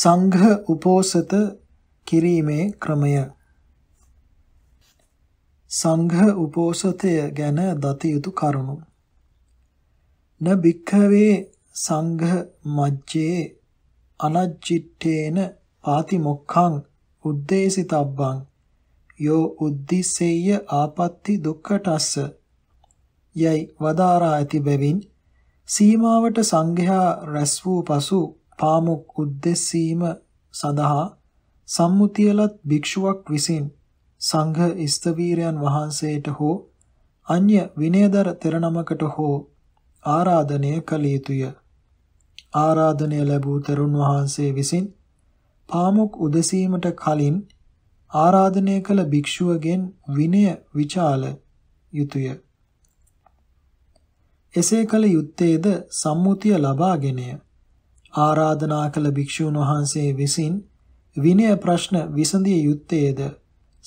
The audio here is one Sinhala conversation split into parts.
සංඝ උපෝසත කිරීමේ ක්‍රමය සංඝ උපෝසතය ගැන දත යුතු කරුණු න භික්ඛවේ සංඝ මජ්ජේ අනජ්ජිට්ඨේන පාතිමොක්ඛං උද්දේශිතබ්බං යෝ උද්දිසෙය්‍ය ආපත්‍ති දුක්ඛටස්ස යයි වදාරා ඇති බැවින් සීමාවට සංඝයා රැස් වූ පසු පාමුක් උද්දෙසීම සඳහා සම්මුතියලත් භික්ෂුවක් විසින් සංඝ ස්තවීරයන් වහන්සේට හෝ අන්‍ය විනයදර තෙරණමකට හෝ ආරාධනය කළ යුතුය. ආරාධනය ලැබූ තරුණ වහන්සේ විසින් පාමුක් උදසීමට කලින් ආරාධනය කළ භික්ෂුවගෙන් විනය විචාල යුතුය. එසේ කළ යුත්තේද සම්මුතිය ලබාගෙනය. ආරාධනා කළ භික්ෂූන් වහන්සේ විසින් විනය ප්‍රශ්න විසඳිය යුත්තේද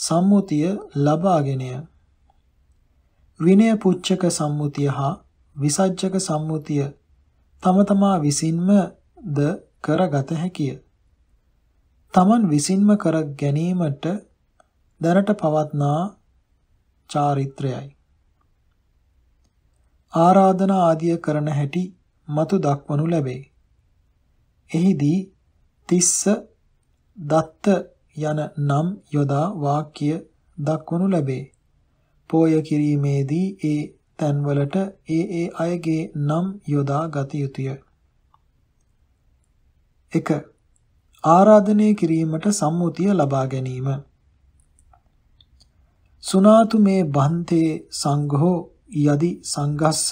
සම්මුතිය ලබාගෙනය. විනය පුච්චක සම්මුතිය හා විසජ්ජක සම්මුතිය තම තමා විසින්ම ද කරගත හැකිය. තමන් විසින්ම කර ගැනීමට දැනට පවත්නා චාරිත්‍රයයි. ආරාධනා ආදිය කරන හැටි මතු දක්වනු ලැබේ. එහිදී තිස්ස දත්ත යන නම් යොදා වාක්‍ය දක්වනු ලැබේ. පෝය කිරීමේදී ඒ තැන්වලට ඒ ඒ අයගේ නම් යොදා ගත යුතුය. 1. ආරාධනය කිරීමට සම්මුතිය ලබා ගැනීම. සුනාතු මේ බන්තේ සංඝෝ යදි සංගස්ස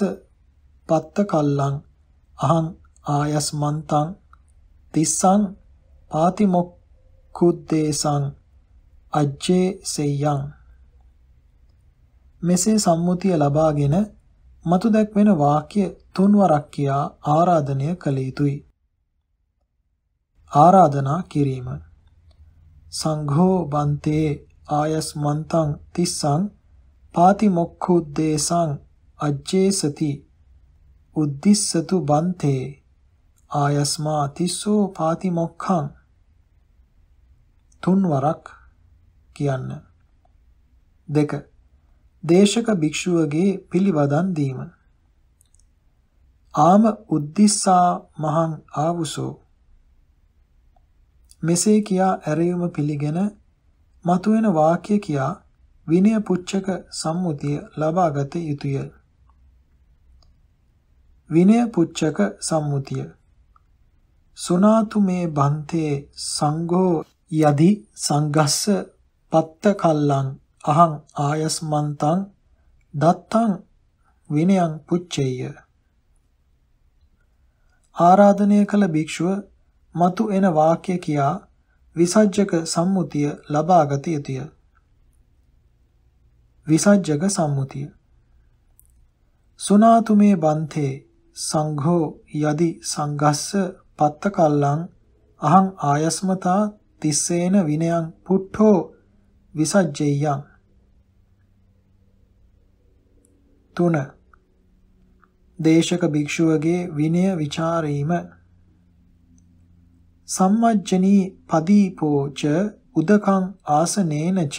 පත්ත කල්ලං අහං ආයස්මන්තං තිස්සං පාතිමොක්කුද්දේශං අජ්ජේ සෙය්‍යං මෙසේ සම්මුතිය ලබාගෙන මතු දැක්වෙන වාක්‍ය තුන්වරක් කියා ආරාධනය කළ යුතුයි. ආරාධනා කිරීම සංඝෝ බන්තේ ආයස් මන්තං තිස්සං පාතිමොක්ඛුද්දේශං අජ්ජේසති උද්දිස්සතු බන්තේ ආයස්මා තිස්සෝ පාතිමොක්ඛං තුන් වරක් කියන්න. දෙක. දේශක භික්ෂුවගේ පිළිවදන් දීම. ආම උද්දිස්සා මහං ආවුසෝ මෙසේ කියා ඇරයුම පිළිගෙන මතුවෙන වාක්‍ය කියා විනය පුච්චක සම්මුතිය ලබාගත යුතුය. විනය පුච්චක සම්මුතිය සුනාතු මේ බන්තේ සංඝෝ යදි සංගස්ස පත්ත කල්ලං අහං ආයස්මන්තං දත්තං විනයං පුච්චේය ආරාධනය කළ භික්ෂුව మతు එන වාක්‍ය කියා විසජ්ජක සම්මුතිය ලබාගත යුතුය විසජ්ජක සම්මුතිය සුනාතු මේ බන්තේ සංඝෝ යදි සංගස්ස පත්ත කල්ලං අහං ආයස්මතා තිස්සේන විනයං පුට්ඨෝ විසජ්ජෙයං තුන දේශක භික්ෂුවගේ විනය ਵਿਚාරීම සම්මජ්ජනී පදීපෝච උදකං ආසනේනච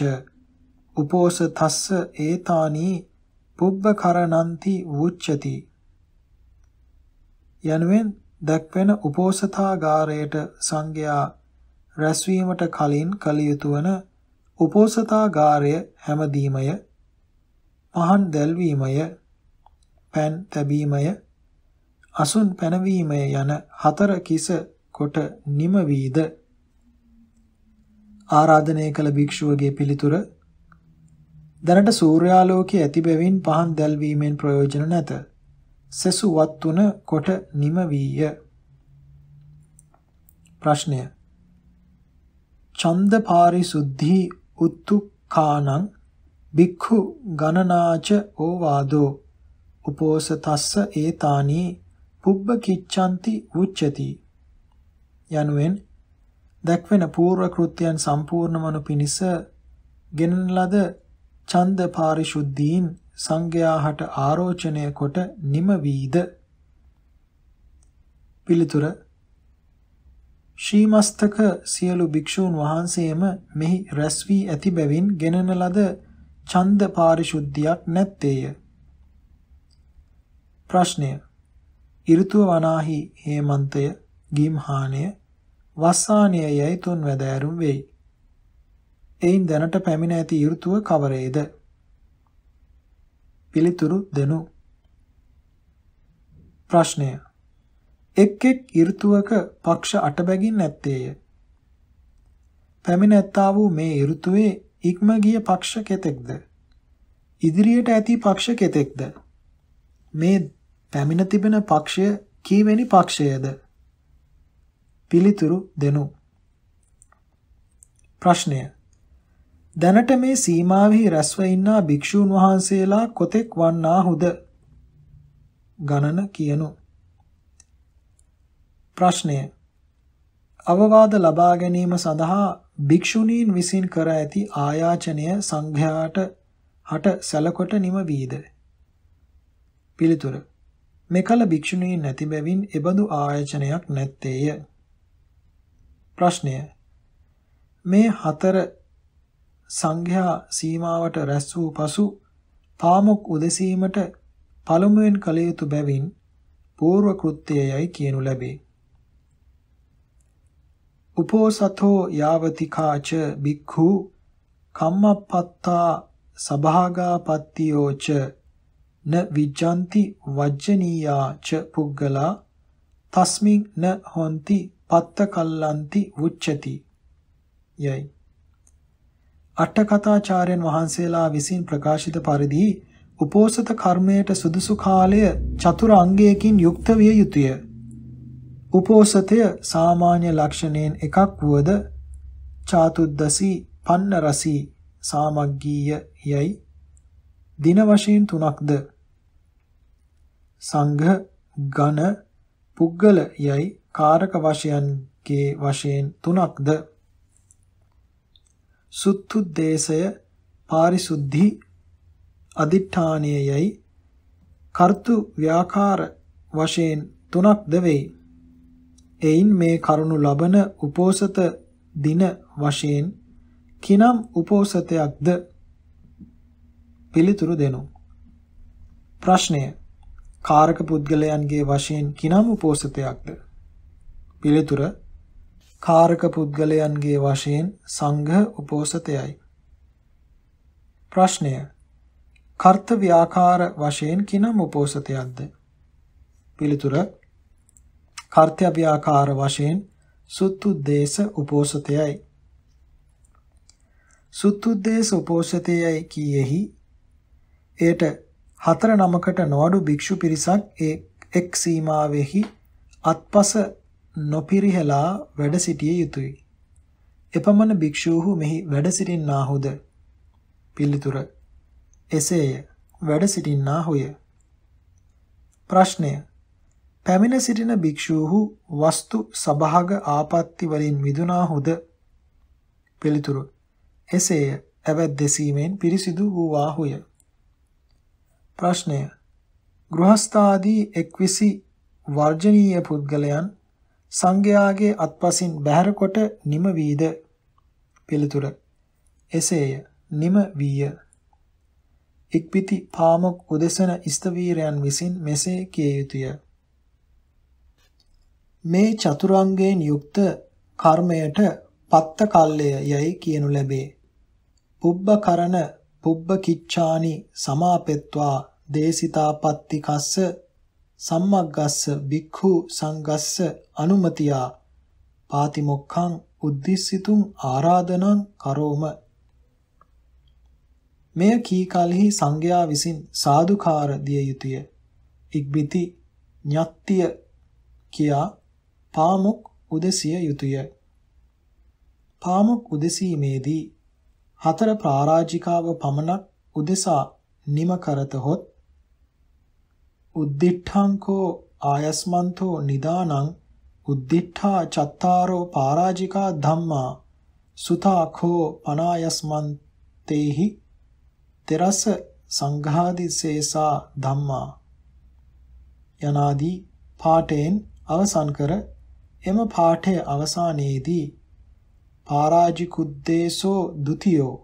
උපෝස තස්ස ඒතානි පුබ්බකරණන්ති වුච්චති යනුවෙන් දක්වන උපෝසථාගාරයට සංඝයා රැස්වීමට කලින් කළ යුතු වන උපෝසථාගාරය හැමදීමය මහන් දැල්වීමය පෑන් තැබීමය අසුන් පැනවීමය යන හතර කිස කොට නිම වීද ආරාධනය කළ භික්ෂුවගේ පිළිතුර දැනට සූර්යාලෝකයේ ඇති බැවින් පහන් දැල්වීමෙන් ප්‍රයෝජන නැත සෙසුවත් තුන කොට නිම වීය. ප්‍රශ්නය. ඡන්ද පාරිසුද්ධි උත්තුක්ඛානං භික්ඛු ගණනාච ඕවාදෝ උපෝසතස්ස ඒතානි පුබ්බ කිච්ඡanti උච්චති යනුවෙන් දැක්වෙන పూర్ව කෘත්‍යයන් සම්පූර්ණ වනු පිණිස ගෙනන ලද ඡන්ද පාරිශුද්ධීන් සංඝයා හට ආරෝචනය කොට නිම වීද පිළිතුර ශීමස්තක සියලු භික්ෂූන් වහන්සේම මෙහි රැස් වී ඇති බැවින් ගෙනන ලද ඡන්ද පාරිශුද්ධියක් නැත්තේය ප්‍රශ්නය ඍතුව වනාහි හේමන්තය ගිම්හානය වස්සානය යයි තුන් වැදෑරුම් වෙයි එයින් දැනට පැමිණ ඇති ඍතුව කවරේද පිළිතුරු දෙනු. ප්‍රශ්නය එක් එක් ඍතුවක පක්ෂ 8 බැගින් ඇත්තේය. පැමිණැත්තා වූ මේ ඍතුවේ ඉක්ම ගිය පක්ෂ කෙතෙක්ද? ඉදිරියට ඇති පක්ෂ කෙතෙක්ද? මේ පැමිණ තිබෙන පක්ෂය කීවෙනි පක්ෂයද? පිළිතුරු දෙනු. ප්‍රශ්නය දැනට මේ සීමාවෙහි රැස්ව ඉන්නා භික්ෂූන් වහන්සේලා කොතෙක් වන්නාහුද? ගණන කියනු. ප්‍රශ්නය. අවවාද ලබා ගැනීම සඳහා භික්ෂුණීන් විසින් කර ඇති ආයාචනය සංඝයාට හට සැලකොට නිම වීද? පිළිතුර. මෙකල භික්ෂුණීන් නැති බැවින් එබඳු ආයචනයක් නැත්තේය. ප්‍රශ්නය. මේ හතර සංඝයා සීමාවට රැස් වූ පසු පාමුක් උදෙසීමට පළමුවෙන් කළ යුතු බැවින් పూర్ව කෘත්‍යයයි කියනු ලැබේ. උපෝසතෝ යාවතිකාච බික්ඛු කම්මපත්තා සභාගාපත්තියෝච න විජ්ජಂತಿ වජ්ජනීයා ච පුග්ගලා තස්මින් න හොಂತಿ පත්ත කල්ලಂತಿ උච්චති යයි අටකථාචාර්යන් වහන්සේලා විසින් ප්‍රකාශිත පරිදි උපෝසත කර්මයට සුදුසු කාලය චතුර අංගයකින් යුක්ත විය යුතුය. උපෝසතය සාමාන්‍ය ලක්ෂණයෙන් එකක් වුවද චාතුද්දසි පන්නරසි සාමග්ගීය යයි දින වශයෙන් තුනක්ද සංඝ ඝන පුද්ගල යයි කාරක වශයන්ගේ වශයෙන් තුනක්ද සුත්තුද්දේශය පාරිසුද්ධි අදිඨානීයයි කර්තු ව්‍යාකාර වශයෙන් තුනක් ද වෙයි. එයින් මේ කරුණු ලබන උපෝසත දින වශයෙන් කිනම් උපෝසතයක්ද පිළිතුරු දෙනු. ප්‍රශ්නය කාරක පුද්ගලයන්ගේ වශයෙන් කිනම් උපෝසතයක්ද? පිළිතුර කාරක පුද්ගලයන්ගේ වශයෙන් සංඝ උපෝසතයයි. ප්‍රශ්නය. කර්ත ව්‍යාකාර වශයෙන් කිනම් උපෝසතයක්ද? පිළිතුර. කර්ත්‍ය ව්‍යාකාර වශයෙන් සුත්තුද්දේශ උපෝසතයයි. සුත්තුද්දේශ උපෝසතයයි කියෙහි එයට හතර නමකට නොඅඩු භික්ෂු පිරිසක් ඒ එක් සීමාවෙහි අත්පස නොපිරිහෙලා වැඩ සිටිය යුතුය. එපමණ භික්ෂූහු මෙහි වැඩ සිටින්නාහුද? පිළිතුර. එසේය. වැඩ සිටින්නාහුය. ප්‍රශ්නය. පැමිණ සිටින භික්ෂූහු වස්තු සභාග ආපත්ති වලින් මිදුනාහුද? පිළිතුර. එසේය. ඇවැද්දසීමෙන් පිරිසිදු වූවාහුය. ප්‍රශ්නය. ගෘහස්ථාදී එක්විසි වර්ජනීය පුද්ගලයන් සංඝයාගේ අත්පසින් බැහැරකොට නිම වීද පිළිතුර එසේය නිම වීය ඉක්පිති පාමොක් උදෙසන ඉස්තවීරයන් විසින් මෙසේ කිය යුතුය මේ චතුරංගයෙන් යුක්ත කර්මයට පත්ත කල්ලය යයි කියනු ලැබේ පුබ්බ කරන පුබ්බ කිච්ඡානි සමාපෙත්වා දේසිතාපත්ති කස්ස සම්මග්ගස්ස බික්ඛු සංගස්ස අනුමතියා පාතිමොක්ඛං උද්දිස්සිතුං ආරාධනං කරෝම මෙය කී කලෙහි සංඝයා විසින් සාදුකාර දිය යුතුය ඉක්බිති ඤක්තිය කියා පාමුක් උදසිය යුතුය පාමුක් උදසීමේදී හතර ප්‍රාරාජිකාව පමණක් උදෙසා නිම කරතහොත් උද්දිඨංකෝ ආයස්මන්තෝ නිදානං උද්දිඨා චත්තාරෝ පරාජිකා ධම්මා සුතාඛෝ අනායස්මන්තේහි තෙරස සංඝාදිසේසා ධම්මා යනාදී පාඨයෙන් අවසන් කර එම පාඨය අවසානයේදී පාරාජිකුද්දේශෝ ဒ ුතියෝ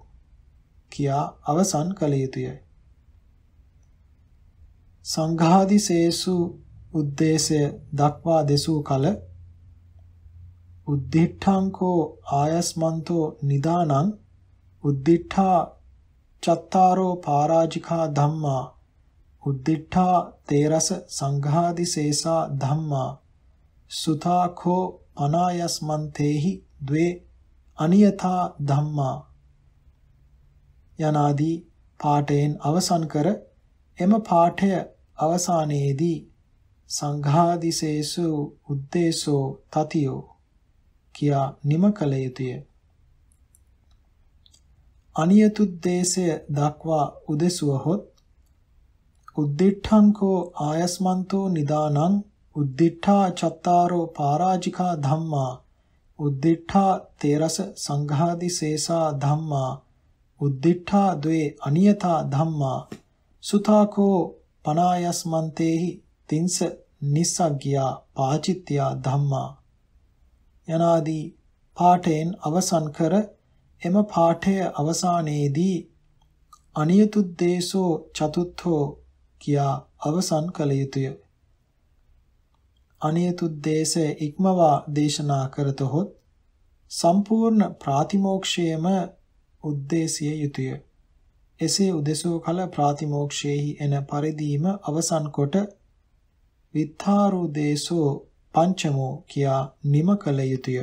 කියා අවසන් කළ යුතුයයි සංඝාදි සේසු උද්දේශය දක්වා දෙසූ කල උද්දිඨංකෝ ආයස්මන්තෝ නිදානං උද්දිඨා චත්තාරෝ පරාජිකා ධම්මා උද්දිඨා තේරස සංඝාදි සේසා ධම්මා සුතාඛෝ අනායස්මන්තේහි द्वे අනියතා ධම්මා යනාදී පාඨයෙන් අවසන් කර එම පාඨය අවසානයේදී සංඝාදිසේසු උද්දේශෝ තතියෝ කියා නිම කළ යුතුය. අනියතුද්දේශය දක්වා උදෙසුව හොත් උද්දිඨංකෝ ආයස්මන්තෝ නිදානං උද්දිඨා චත්තාරෝ පරාජිකා ධම්මා උද්දිඨා තේරස සංඝාදිසේසා ධම්මා උද්දිඨා ද්වේ අනියතා ධම්මා සුතාකෝ පනායස්මන්තේහි තින්ස නිස්සග්ගියා පාචිත්‍යා ධම්මා යනාදී පාඨයෙන් අවසන් කර එම පාඨය අවසානයේදී අනියතුද්දේශෝ චතුත්ථෝ කියා අවසන් කළ යුතුය. අනියතුද්දේශය ඉක්මවා දේශනා කරතොත් සම්පූර්ණ ප්‍රාතිමෝක්ෂයේම උද්දේශිය යුතුය. එසේ උදෙසෝ කල ප්‍රාතිමෝක්ෂයෙහි එන පරිදීම අවසන් කොට විත්තාරෝ දේශෝ පංචමෝ කියා නිම කළ යුතුය